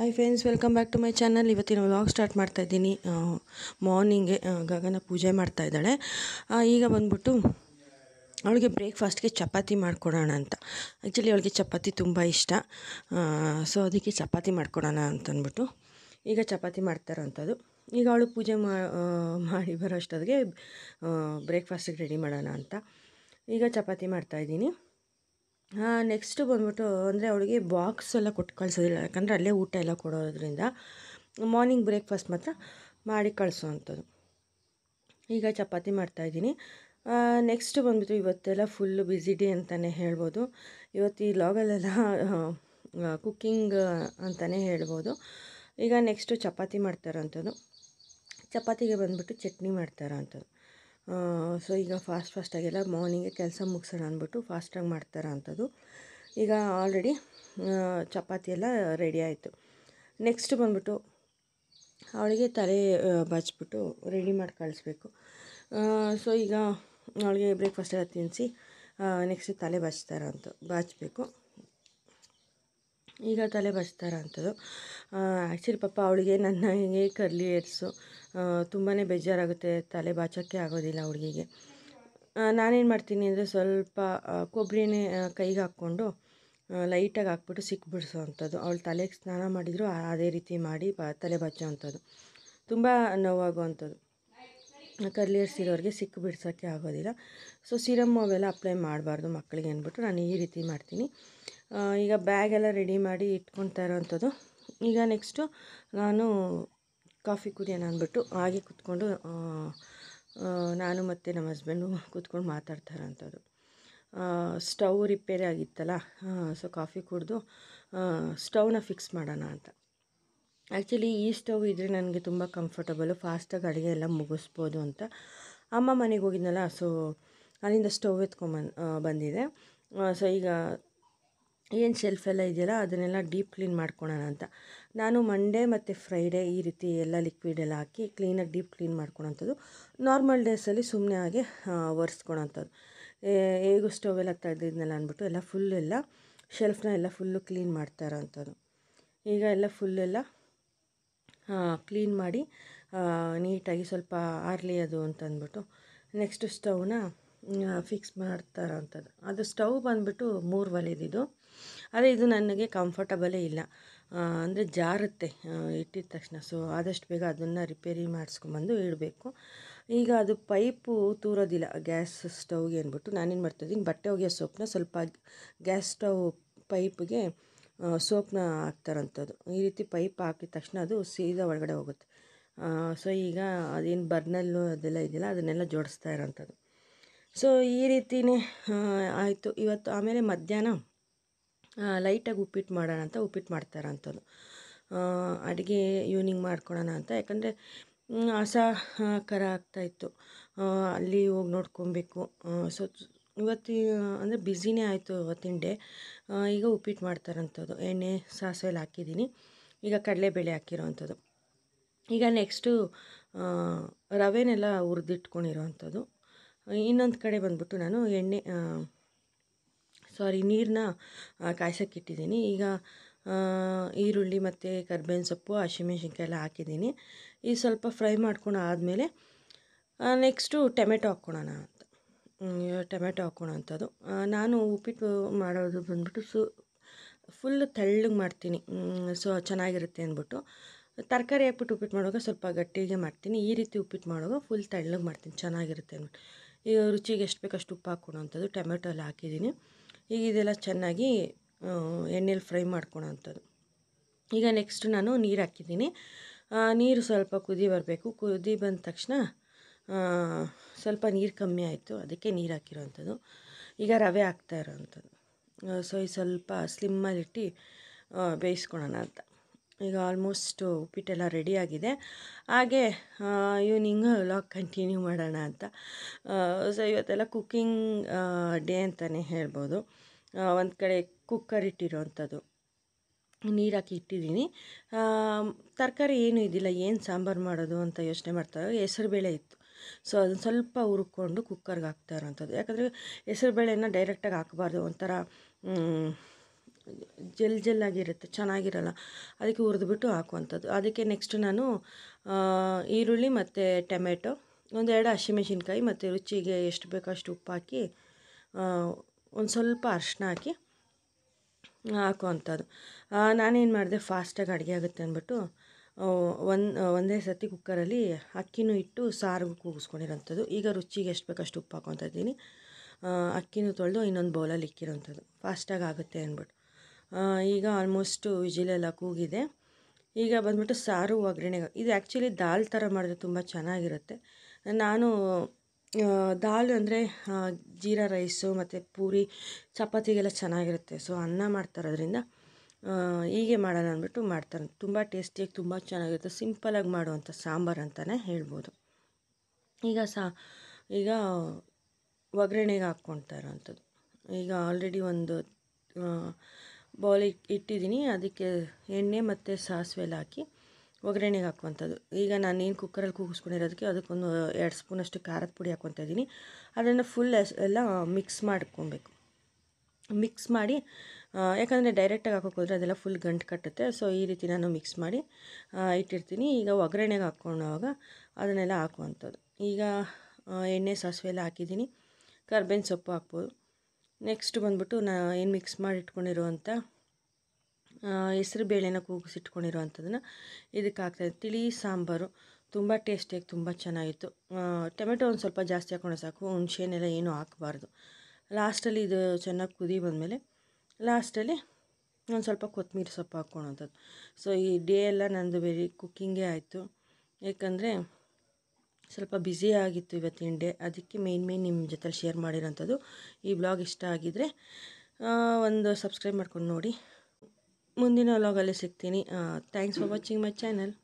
hi friends welcome back to my channel ಇವತ್ತಿನ vlog start ಮಾಡ್ತಾ ಇದ್ದೀನಿ ಮಾರ್ನಿಂಗೆ ಗಗನ ಪೂಜೆ ಮಾಡ್ತಾ ಇದ್ದಾಳೆ ಈಗ ಬಂದ್ಬಿಟ್ಟು ಅವಳಿಗೆ ಬ್ರೇಕ್ಫಾಸ್ಟ್ಗೆ ಚಪಾತಿ ಮಾಡಿಕೊಡೋಣ ಅಂತ ಆ್ಯಕ್ಚುಲಿ ಅವಳಿಗೆ ಚಪಾತಿ ತುಂಬ ಇಷ್ಟ ಸೊ ಅದಕ್ಕೆ ಚಪಾತಿ ಅಂತ ಅಂತಂದ್ಬಿಟ್ಟು ಈಗ ಚಪಾತಿ ಮಾಡ್ತಾ ಈಗ ಅವಳು ಪೂಜೆ ಮಾಡಿ ಬರೋ ಅಷ್ಟೊತ್ತಿಗೆ ಬ್ರೇಕ್ಫಾಸ್ಟಿಗೆ ರೆಡಿ ಮಾಡೋಣ ಅಂತ ಈಗ ಚಪಾತಿ ಮಾಡ್ತಾಯಿದ್ದೀನಿ ನೆಕ್ಸ್ಟು ಬಂದ್ಬಿಟ್ಟು ಅಂದರೆ ಅವಳಿಗೆ ಬಾಕ್ಸ್ ಎಲ್ಲ ಕೊಟ್ಟು ಕಳಿಸೋದಿಲ್ಲ ಯಾಕಂದರೆ ಅಲ್ಲೇ ಊಟ ಎಲ್ಲ ಕೊಡೋದ್ರಿಂದ ಮಾರ್ನಿಂಗ್ ಬ್ರೇಕ್ಫಾಸ್ಟ್ ಮಾತ್ರ ಮಾಡಿ ಕಳಿಸೋವಂಥದ್ದು ಈಗ ಚಪಾತಿ ಮಾಡ್ತಾಯಿದ್ದೀನಿ ನೆಕ್ಸ್ಟ್ ಬಂದ್ಬಿಟ್ಟು ಇವತ್ತೆಲ್ಲ ಫುಲ್ಲು ಬ್ಯುಸಿ ಡೇ ಅಂತಲೇ ಹೇಳ್ಬೋದು ಇವತ್ತು ಈ ಲಾಗಲ್ಲೆಲ್ಲ ಕುಕ್ಕಿಂಗ್ ಅಂತಲೇ ಹೇಳ್ಬೋದು ಈಗ ನೆಕ್ಸ್ಟು ಚಪಾತಿ ಮಾಡ್ತಾರಂಥದ್ದು ಚಪಾತಿಗೆ ಬಂದುಬಿಟ್ಟು ಚಟ್ನಿ ಮಾಡ್ತಾರಂಥದ್ದು ಸೊ ಈಗ ಫಾಸ್ಟ್ ಫಾಸ್ಟಾಗೆಲ್ಲ ಮಾರ್ನಿಂಗೇ ಕೆಲಸ ಮುಗಿಸೋಣ ಅಂದ್ಬಿಟ್ಟು ಫಾಸ್ಟಾಗಿ ಮಾಡ್ತಾರ ಅಂಥದ್ದು ಈಗ ಆಲ್ರೆಡಿ ಚಪಾತಿ ಎಲ್ಲ ರೆಡಿ ಆಯಿತು ನೆಕ್ಸ್ಟ್ ಬಂದ್ಬಿಟ್ಟು ಅವಳಿಗೆ ತಲೆ ಬಚ್ಚಿಬಿಟ್ಟು ರೆಡಿ ಮಾಡಿ ಕಳಿಸ್ಬೇಕು ಸೊ ಈಗ ಅವಳಿಗೆ ಬ್ರೇಕ್ಫಾಸ್ಟ್ ಎಲ್ಲ ತಿನ್ನಿಸಿ ನೆಕ್ಸ್ಟ್ ತಲೆ ಬಚ್ತಾರಂತ ಅಂತ ಬಾಚಬೇಕು ಈಗ ತಲೆ ಬಚ್ತಾರಂಥದ್ದು ಆ್ಯಕ್ಚುಲಿ ಪಾಪ ಅವಳಿಗೆ ನನ್ನ ಹೇಗೆ ಕರ್ಲಿ ಏರ್ಸು ತುಂಬಾ ಬೇಜಾರಾಗುತ್ತೆ ತಲೆ ಬಾಚೋಕ್ಕೆ ಆಗೋದಿಲ್ಲ ಹುಡುಗಿಗೆ ನಾನೇನು ಮಾಡ್ತೀನಿ ಅಂದರೆ ಸ್ವಲ್ಪ ಕೊಬ್ಬರಿನೇ ಕೈಗೆ ಹಾಕ್ಕೊಂಡು ಲೈಟಾಗಿ ಹಾಕ್ಬಿಟ್ಟು ಸಿಕ್ಬಿಡಿಸೋ ಅಂಥದ್ದು ಅವಳು ತಲೆಗೆ ಸ್ನಾನ ಮಾಡಿದ್ರು ಅದೇ ರೀತಿ ಮಾಡಿ ಬ ತಲೆ ಬಾಚೋ ಅಂಥದ್ದು ತುಂಬ ನೋವಾಗುವಂಥದ್ದು ಕರ್ಲಿ ಹೇರ್ಸ್ ಸಿಕ್ಕಿ ಸಿಕ್ಕು ಬಿಡ್ಸೋಕ್ಕೆ ಆಗೋದಿಲ್ಲ ಸೊ ಸಿರಮ್ ಅವೆಲ್ಲ ಅಪ್ಲೈ ಮಾಡಬಾರ್ದು ಮಕ್ಕಳಿಗೆ ಅಂದ್ಬಿಟ್ಟು ನಾನು ಈ ರೀತಿ ಮಾಡ್ತೀನಿ ಈಗ ಬ್ಯಾಗೆಲ್ಲ ರೆಡಿ ಮಾಡಿ ಇಟ್ಕೊಳ್ತಾ ಇರೋವಂಥದ್ದು ಈಗ ನೆಕ್ಸ್ಟು ನಾನು ಕಾಫಿ ಕುಡಿಯೋಣ ಅಂದ್ಬಿಟ್ಟು ಹಾಗೆ ಕೂತ್ಕೊಂಡು ನಾನು ಮತ್ತು ನಮ್ಮ ಹಸ್ಬೆಂಡು ಕೂತ್ಕೊಂಡು ಮಾತಾಡ್ತಾ ಇರೋಂಥದ್ದು ಸ್ಟವ್ ರಿಪೇರಿ ಆಗಿತ್ತಲ್ಲ ಸೊ ಕಾಫಿ ಕುಡಿದು ಸ್ಟವ್ನ ಫಿಕ್ಸ್ ಮಾಡೋಣ ಅಂತ ಆ್ಯಕ್ಚುಲಿ ಈ ಸ್ಟವ್ ಇದ್ದರೆ ನನಗೆ ತುಂಬ ಕಂಫರ್ಟಬಲು ಫಾಸ್ಟಾಗಿ ಅಡುಗೆ ಎಲ್ಲ ಮುಗಿಸ್ಬೋದು ಅಂತ ಅಮ್ಮ ಮನೆಗೆ ಹೋಗಿದ್ನಲ್ಲ ಸೊ ಅಲ್ಲಿಂದ ಸ್ಟವ್ ಎತ್ಕೊಂಬ ಬಂದಿದೆ ಸೊ ಈಗ ಏನು ಶೆಲ್ಫ್ ಎಲ್ಲ ಇದೆಯಲ್ಲ ಅದನ್ನೆಲ್ಲ ಡೀಪ್ ಕ್ಲೀನ್ ಮಾಡ್ಕೊಳ್ಳೋಣ ಅಂತ ನಾನು ಮಂಡೇ ಮತ್ತು ಫ್ರೈಡೇ ಈ ರೀತಿ ಎಲ್ಲ ಲಿಕ್ವಿಡ್ ಎಲ್ಲ ಹಾಕಿ ಕ್ಲೀನಾಗಿ ಡೀಪ್ ಕ್ಲೀನ್ ಮಾಡ್ಕೊಳೋಂಥದ್ದು ನಾರ್ಮಲ್ ಡೇಸಲ್ಲಿ ಸುಮ್ಮನೆ ಹಾಗೆ ಒರೆಸ್ಕೊಳೋಂಥದ್ದು ಹೇಗೂ ಎಲ್ಲ ತೆಗೆದಿದ್ನಲ್ಲ ಅಂದ್ಬಿಟ್ಟು ಎಲ್ಲ ಫುಲ್ ಎಲ್ಲ ಶೆಲ್ಫ್ನ ಎಲ್ಲ ಫುಲ್ಲು ಕ್ಲೀನ್ ಮಾಡ್ತಾ ಇರೋವಂಥದ್ದು ಈಗ ಎಲ್ಲ ಫುಲ್ಲೆಲ್ಲ ಕ್ಲೀನ್ ಮಾಡಿ ನೀಟಾಗಿ ಸ್ವಲ್ಪ ಆರಲಿ ಅದು ಅಂತಂದ್ಬಿಟ್ಟು ನೆಕ್ಸ್ಟ್ ಸ್ಟವ್ನ ಫಿಕ್ಸ್ ಮಾಡ್ತಾರಂಥದ್ದು ಅದು ಸ್ಟವ್ ಬಂದುಬಿಟ್ಟು ಮೂರು ಒಲೆದಿದ್ದು ಆದರೆ ಇದು ನನಗೆ ಕಂಫರ್ಟಬಲೇ ಇಲ್ಲ ಅಂದರೆ ಜಾರುತ್ತೆ ಇಟ್ಟಿದ ತಕ್ಷಣ ಸೊ ಆದಷ್ಟು ಬೇಗ ಅದನ್ನು ರಿಪೇರಿ ಮಾಡಿಸ್ಕೊಂಬಂದು ಇಡಬೇಕು ಈಗ ಅದು ಪೈಪು ತೂರೋದಿಲ್ಲ ಗ್ಯಾಸ್ ಸ್ಟವ್ಗೆ ಅಂದ್ಬಿಟ್ಟು ನಾನೇನು ಮಾಡ್ತಿದ್ದೀನಿ ಬಟ್ಟೆ ಒಗೆಯೋ ಸೋಪ್ನ ಸ್ವಲ್ಪ ಗ್ಯಾಸ್ ಸ್ಟವ್ ಪೈಪ್ಗೆ ಸೋಪ್ನ ಹಾಕ್ತಾರಂಥದ್ದು ಈ ರೀತಿ ಪೈಪ್ ಹಾಕಿದ ತಕ್ಷಣ ಅದು ಸೀದಾ ಒಳಗಡೆ ಹೋಗುತ್ತೆ ಸೊ ಈಗ ಅದೇನು ಬರ್ನಲ್ಲು ಅದೆಲ್ಲ ಇದೆಯಲ್ಲ ಅದನ್ನೆಲ್ಲ ಜೋಡಿಸ್ತಾ ಇರೋಂಥದ್ದು ಸೊ ಈ ರೀತಿಯೇ ಆಯಿತು ಇವತ್ತು ಆಮೇಲೆ ಮಧ್ಯಾಹ್ನ ಲೈಟಾಗಿ ಉಪ್ಪಿಟ್ಟು ಮಾಡೋಣ ಅಂತ ಉಪ್ಪಿಟ್ಟು ಮಾಡ್ತಾರಂಥದ್ದು ಅಡುಗೆ ಈವ್ನಿಂಗ್ ಮಾಡ್ಕೊಳೋಣ ಅಂತ ಯಾಕಂದರೆ ಅಸಹಕಾರ ಆಗ್ತಾಯಿತ್ತು ಅಲ್ಲಿ ಹೋಗಿ ನೋಡ್ಕೊಬೇಕು ಸೊ ಇವತ್ತು ಅಂದರೆ ಬ್ಯುಸಿನೇ ಆಯಿತು ಇವತ್ತಿನ ಡೇ ಈಗ ಉಪ್ಪಿಟ್ಟು ಮಾಡ್ತಾರಂಥದ್ದು ಎಣ್ಣೆ ಸಾಸಿವೆ ಹಾಕಿದ್ದೀನಿ ಈಗ ಕಡಲೆಬೇಳೆ ಹಾಕಿರೋ ಅಂಥದ್ದು ಈಗ ನೆಕ್ಸ್ಟು ರವೆನೆಲ್ಲ ಹುರಿದಿಟ್ಕೊಂಡಿರೋ ಅಂಥದ್ದು ಇನ್ನೊಂದು ಕಡೆ ಬಂದ್ಬಿಟ್ಟು ನಾನು ಎಣ್ಣೆ ಸಾರಿ ನೀರನ್ನ ಕಾಯ್ಸೋಕೆ ಇಟ್ಟಿದ್ದೀನಿ ಈಗ ಈರುಳ್ಳಿ ಮತ್ತು ಕರ್ಬೇವಿನ ಸೊಪ್ಪು ಹಸಿಮೆಣ್ಸಿನ್ಕಾಯಿ ಎಲ್ಲ ಹಾಕಿದ್ದೀನಿ ಈ ಸ್ವಲ್ಪ ಫ್ರೈ ಮಾಡ್ಕೊಂಡು ಆದಮೇಲೆ ನೆಕ್ಸ್ಟು ಟೊಮೆಟೊ ಹಾಕ್ಕೊಳೋಣ ಅಂತ ಟೊಮೆಟೊ ಹಾಕ್ಕೊಳೋ ಅಂಥದ್ದು ನಾನು ಉಪ್ಪಿಟ್ಟು ಮಾಡೋದು ಬಂದುಬಿಟ್ಟು ಸು ಫುಲ್ ತೆಳ್ಳಗೆ ಮಾಡ್ತೀನಿ ಸೊ ಚೆನ್ನಾಗಿರುತ್ತೆ ಅಂದ್ಬಿಟ್ಟು ತರಕಾರಿ ಹಾಕ್ಬಿಟ್ಟು ಉಪ್ಪಿಟ್ಟು ಮಾಡುವಾಗ ಸ್ವಲ್ಪ ಗಟ್ಟಿಗೆ ಮಾಡ್ತೀನಿ ಈ ರೀತಿ ಉಪ್ಪಿಟ್ಟು ಮಾಡುವಾಗ ಫುಲ್ ತೆಳ್ಳಗೆ ಮಾಡ್ತೀನಿ ಚೆನ್ನಾಗಿರುತ್ತೆ ಅಂದ್ಬಿಟ್ಟು ಈಗ ರುಚಿಗೆ ಎಷ್ಟು ಬೇಕು ಅಷ್ಟು ಉಪ್ಪು ಹಾಕ್ಕೊಳೋವಂಥದ್ದು ಟೊಮೆಟೊ ಎಲ್ಲ ಹಾಕಿದ್ದೀನಿ ಈಗ ಇದೆಲ್ಲ ಚೆನ್ನಾಗಿ ಎಣ್ಣೆಲಿ ಫ್ರೈ ಮಾಡ್ಕೊಳೋವಂಥದ್ದು ಈಗ ನೆಕ್ಸ್ಟ್ ನಾನು ನೀರು ಹಾಕಿದ್ದೀನಿ ನೀರು ಸ್ವಲ್ಪ ಕುದಿ ಬರಬೇಕು ಕುದಿ ಬಂದ ತಕ್ಷಣ ಸ್ವಲ್ಪ ನೀರು ಕಮ್ಮಿ ಆಯಿತು ಅದಕ್ಕೆ ನೀರು ಹಾಕಿರೋವಂಥದ್ದು ಈಗ ರವೆ ಹಾಕ್ತಾ ಇರೋವಂಥದ್ದು ಸೊ ಈ ಸ್ವಲ್ಪ ಸ್ಲಿಮ್ಮಲ್ಲಿಟ್ಟು ಬೇಯಿಸ್ಕೊಳೋಣ ಅಂತ ಈಗ ಆಲ್ಮೋಸ್ಟು ಉಪ್ಪಿಟ್ಟೆಲ್ಲ ರೆಡಿಯಾಗಿದೆ ಹಾಗೆ ಈವ್ನಿಂಗ್ ವ್ಲಾಗ್ ಕಂಟಿನ್ಯೂ ಮಾಡೋಣ ಅಂತ ಸೊ ಇವತ್ತೆಲ್ಲ ಕುಕ್ಕಿಂಗ್ ಡೇ ಅಂತಲೇ ಹೇಳ್ಬೋದು ಒಂದು ಕಡೆ ಕುಕ್ಕರ್ ಇಟ್ಟಿರೋವಂಥದ್ದು ನೀರು ಹಾಕಿ ಇಟ್ಟಿದ್ದೀನಿ ತರಕಾರಿ ಏನೂ ಇದಿಲ್ಲ ಏನು ಸಾಂಬಾರು ಮಾಡೋದು ಅಂತ ಯೋಚನೆ ಮಾಡ್ತಾ ಹೆಸರುಬೇಳೆ ಬೇಳೆ ಇತ್ತು ಸೊ ಅದನ್ನು ಸ್ವಲ್ಪ ಹುರ್ಕೊಂಡು ಕುಕ್ಕರ್ಗೆ ಹಾಕ್ತಾ ಇರೋವಂಥದ್ದು ಯಾಕಂದರೆ ಹೆಸರು ಬೇಳೆನ ಡೈರೆಕ್ಟಾಗಿ ಹಾಕಬಾರ್ದು ಒಂಥರ ಜೆಲ್ ಜೆಲ್ ಆಗಿರುತ್ತೆ ಚೆನ್ನಾಗಿರಲ್ಲ ಅದಕ್ಕೆ ಹುರಿದ್ಬಿಟ್ಟು ಹಾಕುವಂಥದ್ದು ಅದಕ್ಕೆ ನೆಕ್ಸ್ಟ್ ನಾನು ಈರುಳ್ಳಿ ಮತ್ತು ಟೊಮೆಟೊ ಒಂದೆರಡು ಹಸಿಮೆಣಸಿನ್ಕಾಯಿ ಮತ್ತು ರುಚಿಗೆ ಎಷ್ಟು ಬೇಕೋ ಅಷ್ಟು ಉಪ್ಪು ಹಾಕಿ ಒಂದು ಸ್ವಲ್ಪ ಅರ್ಶನ ಹಾಕಿ ಹಾಕುವಂಥದ್ದು ನಾನೇನು ಮಾಡಿದೆ ಫಾಸ್ಟಾಗಿ ಅಡುಗೆ ಆಗುತ್ತೆ ಅಂದ್ಬಿಟ್ಟು ಒಂದು ಒಂದೇ ಸರ್ತಿ ಕುಕ್ಕರಲ್ಲಿ ಅಕ್ಕಿನೂ ಇಟ್ಟು ಸಾರಿಗೂ ಕೂಗಿಸ್ಕೊಂಡಿರೋಂಥದ್ದು ಈಗ ರುಚಿಗೆ ಎಷ್ಟು ಬೇಕಷ್ಟು ಉಪ್ಪು ಹಾಕೊತಾ ಇದ್ದೀನಿ ಅಕ್ಕಿನೂ ತೊಳೆದು ಇನ್ನೊಂದು ಬೌಲಲ್ಲಿ ಇಕ್ಕಿರೋಂಥದ್ದು ಫಾಸ್ಟಾಗಿ ಆಗುತ್ತೆ ಅಂದ್ಬಿಟ್ಟು ಈಗ ಆಲ್ಮೋಸ್ಟು ವಿಜಿಲೆಲ್ಲ ಕೂಗಿದೆ ಈಗ ಬಂದ್ಬಿಟ್ಟು ಸಾರು ಒಗ್ಗರಣೆಗೆ ಇದು ಆ್ಯಕ್ಚುಲಿ ದಾಲ್ ಥರ ಮಾಡಿದ್ರೆ ತುಂಬ ಚೆನ್ನಾಗಿರುತ್ತೆ ನಾನು ದಾಲ್ ಅಂದರೆ ಜೀರಾ ರೈಸು ಮತ್ತು ಪೂರಿ ಚಪಾತಿಗೆಲ್ಲ ಚೆನ್ನಾಗಿರುತ್ತೆ ಸೊ ಅನ್ನ ಮಾಡ್ತಾರೋದ್ರಿಂದ ಹೀಗೆ ಮಾಡೋಣ ಅಂದ್ಬಿಟ್ಟು ಮಾಡ್ತಾರೆ ತುಂಬ ಟೇಸ್ಟಿಯಾಗಿ ತುಂಬ ಚೆನ್ನಾಗಿರುತ್ತೆ ಸಿಂಪಲಾಗಿ ಮಾಡುವಂಥ ಸಾಂಬಾರು ಅಂತಲೇ ಹೇಳ್ಬೋದು ಈಗ ಸಾ ಈಗ ಒಗ್ಗರಣೆಗೆ ಹಾಕ್ಕೊಳ್ತಾ ಇರೋವಂಥದ್ದು ಈಗ ಆಲ್ರೆಡಿ ಒಂದು ಬೌಲ್ ಇಟ್ಟಿದ್ದೀನಿ ಅದಕ್ಕೆ ಎಣ್ಣೆ ಮತ್ತು ಸಾಸಿವೆ ಎಲ್ಲ ಹಾಕಿ ಒಗ್ಗರಣೆಗೆ ಹಾಕುವಂಥದ್ದು ಈಗ ನಾನೇನು ಕುಕ್ಕರಲ್ಲಿ ಕೂಗಿಸ್ಕೊಂಡಿರೋದಕ್ಕೆ ಅದಕ್ಕೊಂದು ಎರಡು ಸ್ಪೂನಷ್ಟು ಖಾರದ ಪುಡಿ ಹಾಕ್ಕೊತಾ ಇದ್ದೀನಿ ಅದನ್ನು ಫುಲ್ ಎಲ್ಲ ಮಿಕ್ಸ್ ಮಾಡ್ಕೊಬೇಕು ಮಿಕ್ಸ್ ಮಾಡಿ ಯಾಕಂದರೆ ಡೈರೆಕ್ಟಾಗಿ ಹಾಕೋಕ್ಕೋದ್ರೆ ಅದೆಲ್ಲ ಫುಲ್ ಗಂಟು ಕಟ್ಟುತ್ತೆ ಸೊ ಈ ರೀತಿ ನಾನು ಮಿಕ್ಸ್ ಮಾಡಿ ಇಟ್ಟಿರ್ತೀನಿ ಈಗ ಒಗ್ಗರಣೆಗೆ ಹಾಕ್ಕೊಂಡಾಗ ಅದನ್ನೆಲ್ಲ ಹಾಕುವಂಥದ್ದು ಈಗ ಎಣ್ಣೆ ಸಾಸಿವೆ ಎಲ್ಲ ಹಾಕಿದ್ದೀನಿ ಕರ್ಬೇವಿನ ಸೊಪ್ಪು ಹಾಕ್ಬೋದು ನೆಕ್ಸ್ಟ್ ಬಂದ್ಬಿಟ್ಟು ನಾ ಏನು ಮಿಕ್ಸ್ ಮಾಡಿ ಇಟ್ಕೊಂಡಿರುವಂಥ ಹೆಸ್ರು ಬೇಳೆನ ಕೂಗಿಸಿ ಇದಕ್ಕೆ ಹಾಕ್ತಾಯಿದ್ದೆ ತಿಳಿ ಸಾಂಬಾರು ತುಂಬ ಟೇಸ್ಟಿಯಾಗಿ ತುಂಬ ಚೆನ್ನಾಗಿತ್ತು ಟೊಮೆಟೊ ಒಂದು ಸ್ವಲ್ಪ ಜಾಸ್ತಿ ಹಾಕ್ಕೊಂಡು ಸಾಕು ಹುಣಸೆನೆಲ್ಲ ಏನೂ ಹಾಕಬಾರ್ದು ಲಾಸ್ಟಲ್ಲಿ ಇದು ಚೆನ್ನಾಗಿ ಕುದಿ ಬಂದಮೇಲೆ ಲಾಸ್ಟಲ್ಲಿ ಒಂದು ಸ್ವಲ್ಪ ಕೊತ್ತಂಬರಿ ಸೊಪ್ಪು ಹಾಕ್ಕೊಳೋಂಥದ್ದು ಸೊ ಈ ಡೇ ಎಲ್ಲ ನಂದು ವೆರಿ ಕುಕ್ಕಿಂಗೇ ಆಯಿತು ಏಕೆಂದರೆ ಸ್ವಲ್ಪ ಬ್ಯುಸಿ ಆಗಿತ್ತು ಇವತ್ತಿನ ಡೇ ಅದಕ್ಕೆ ಮೇನ್ ಮೇನ್ ನಿಮ್ಮ ಜೊತೆಲಿ ಶೇರ್ ಮಾಡಿರೋಂಥದ್ದು ಈ ಬ್ಲಾಗ್ ಇಷ್ಟ ಆಗಿದರೆ ಒಂದು ಸಬ್ಸ್ಕ್ರೈಬ್ ಮಾಡ್ಕೊಂಡು ನೋಡಿ ಮುಂದಿನ ವ್ಲಾಗಲ್ಲಿ ಸಿಗ್ತೀನಿ thanks for watching my channel